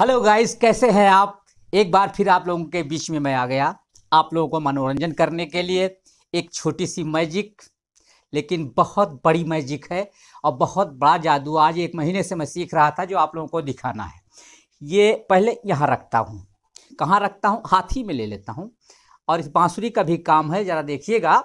hello guys कैसे हैं आप एक बार फिर आप लोगों के बीच में मैं आ गया आप लोगों को मनोरंजन करने के लिए एक छोटी सी मैजिक लेकिन बहुत बड़ी मैजिक है और बहुत बड़ा जादू आज एक महीने से मैं सीख रहा था जो आप लोगों को दिखाना है ये पहले यहाँ रखता हूँ कहाँ रखता हूँ हाथ ही में ले लेता हूँ और इस बाँसुरी का भी काम है ज़रा देखिएगा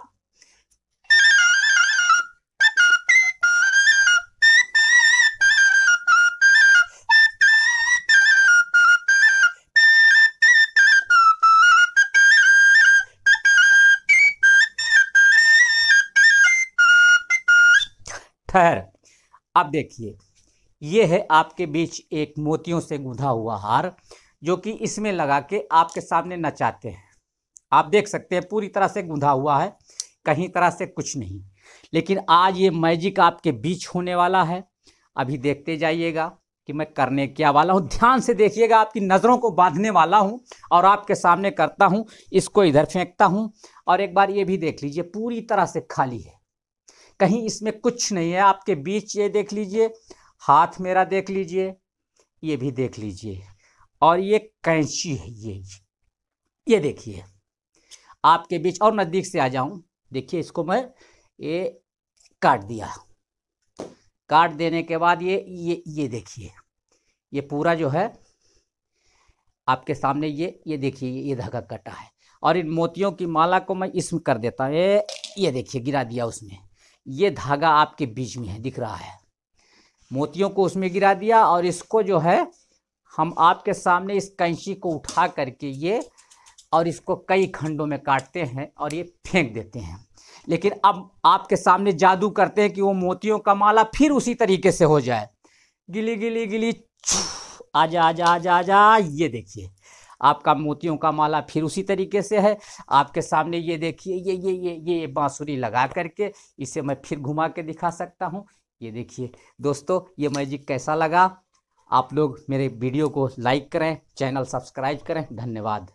ठहर अब देखिए ये है आपके बीच एक मोतियों से गूंधा हुआ हार जो कि इसमें लगा के आपके सामने नचाते हैं आप देख सकते हैं पूरी तरह से गूंधा हुआ है कहीं तरह से कुछ नहीं लेकिन आज ये मैजिक आपके बीच होने वाला है अभी देखते जाइएगा कि मैं करने क्या वाला हूँ ध्यान से देखिएगा आपकी नज़रों को बांधने वाला हूँ और आपके सामने करता हूँ इसको इधर फेंकता हूँ और एक बार ये भी देख लीजिए पूरी तरह से खाली है कहीं इसमें कुछ नहीं है आपके बीच ये देख लीजिए हाथ मेरा देख लीजिए ये भी देख लीजिए और ये कैंची है ये ये देखिए आपके बीच और नज़दीक से आ जाऊं देखिए इसको मैं ये काट दिया काट देने के बाद ये ये ये देखिए ये पूरा जो है आपके सामने ये ये देखिए ये धागा कटा है और इन मोतियों की माला को मैं इसमें कर देता हूँ ये ये देखिए गिरा दिया उसमें ये धागा आपके बीच में है दिख रहा है मोतियों को उसमें गिरा दिया और इसको जो है हम आपके सामने इस कैंची को उठा करके ये और इसको कई खंडों में काटते हैं और ये फेंक देते हैं लेकिन अब आपके सामने जादू करते हैं कि वो मोतियों का माला फिर उसी तरीके से हो जाए गिली गिली गिली आजा आजा आजा आजा ये देखिए आपका मोतियों का माला फिर उसी तरीके से है आपके सामने ये देखिए ये ये ये ये बाँसुरी लगा करके इसे मैं फिर घुमा के दिखा सकता हूँ ये देखिए दोस्तों ये मैजिक कैसा लगा आप लोग मेरे वीडियो को लाइक करें चैनल सब्सक्राइब करें धन्यवाद